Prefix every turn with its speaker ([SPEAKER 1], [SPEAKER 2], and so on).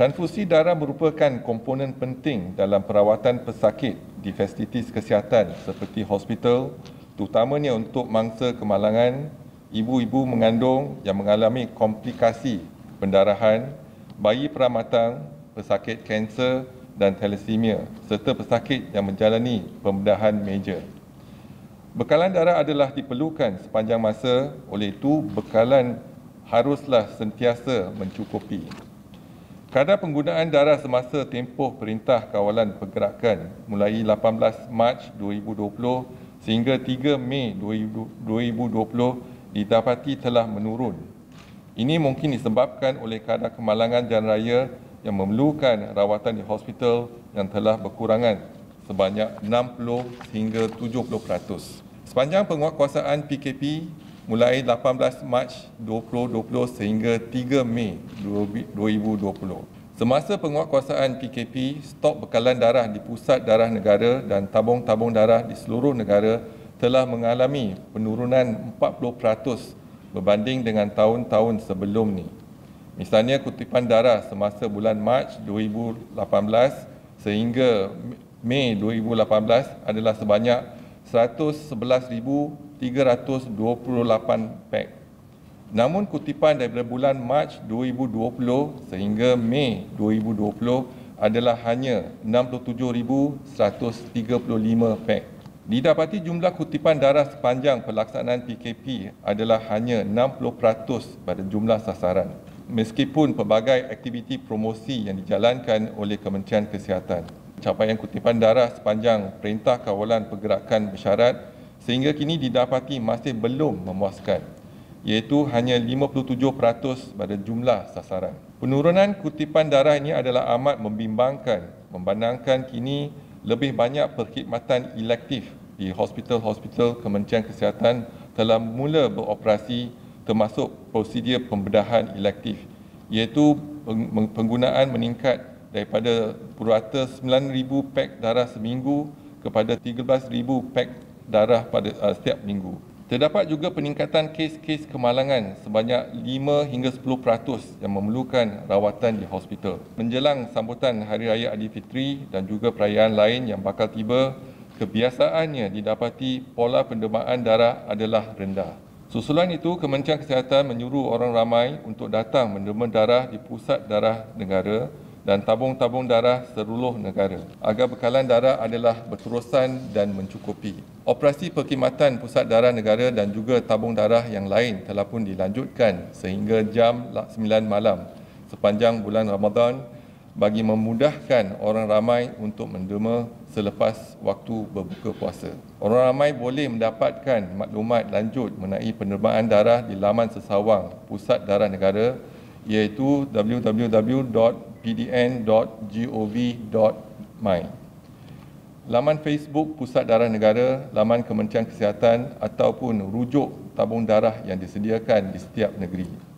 [SPEAKER 1] Transfusi darah merupakan komponen penting dalam perawatan pesakit di fasiliti kesihatan seperti hospital, terutamanya untuk mangsa kemalangan, ibu-ibu mengandung yang mengalami komplikasi pendarahan, bayi pramatang, pesakit kanser dan thalassemia serta pesakit yang menjalani pembedahan major. Bekalan darah adalah diperlukan sepanjang masa, oleh itu bekalan haruslah sentiasa mencukupi. Kadar penggunaan darah semasa tempoh perintah kawalan pergerakan mulai 18 Mac 2020 sehingga 3 Mei 2020 didapati telah menurun. Ini mungkin disebabkan oleh kadar kemalangan jalan raya yang memerlukan rawatan di hospital yang telah berkurangan sebanyak 60 hingga 70%. Sepanjang penguatkuasaan PKP mulai 18 Mac 2020 sehingga 3 Mei 2020. Semasa penguatkuasaan PKP, stok bekalan darah di pusat darah negara dan tabung-tabung darah di seluruh negara telah mengalami penurunan 40% berbanding dengan tahun-tahun sebelum ini. Misalnya kutipan darah semasa bulan Mac 2018 sehingga Mei 2018 adalah sebanyak 1,5 111,328 pack. Namun kutipan daripada bulan Mac 2020 sehingga Mei 2020 adalah hanya 67,135 pack. Didapati jumlah kutipan darah sepanjang pelaksanaan PKP adalah hanya 60% pada jumlah sasaran meskipun pelbagai aktiviti promosi yang dijalankan oleh Kementerian Kesihatan capaian kutipan darah sepanjang perintah kawalan pergerakan bersyarat sehingga kini didapati masih belum memuaskan iaitu hanya 57% pada jumlah sasaran. Penurunan kutipan darah ini adalah amat membimbangkan membandangkan kini lebih banyak perkhidmatan elektif di hospital-hospital Kementerian Kesihatan telah mula beroperasi termasuk prosedur pembedahan elektif iaitu penggunaan meningkat daripada purata 9000 pek darah seminggu kepada 13000 pek darah pada uh, setiap minggu. Terdapat juga peningkatan kes-kes kemalangan sebanyak 5 hingga 10% yang memerlukan rawatan di hospital. Menjelang sambutan Hari Raya Fitri dan juga perayaan lain yang bakal tiba, kebiasaannya didapati pola pendemaan darah adalah rendah. Susulan itu, Kementerian Kesihatan menyuruh orang ramai untuk datang mendemam darah di pusat darah negara dan tabung-tabung darah seluruh negara agar bekalan darah adalah berterusan dan mencukupi. Operasi perkhidmatan pusat darah negara dan juga tabung darah yang lain telah pun dilanjutkan sehingga jam 9 malam sepanjang bulan Ramadan bagi memudahkan orang ramai untuk menderma selepas waktu berbuka puasa. Orang ramai boleh mendapatkan maklumat lanjut mengenai penerbangan darah di laman sesawang Pusat Darah Negara iaitu www pdn.gov.my. Laman Facebook Pusat Darah Negara, laman Kementerian Kesihatan ataupun rujuk tabung darah yang disediakan di setiap negeri.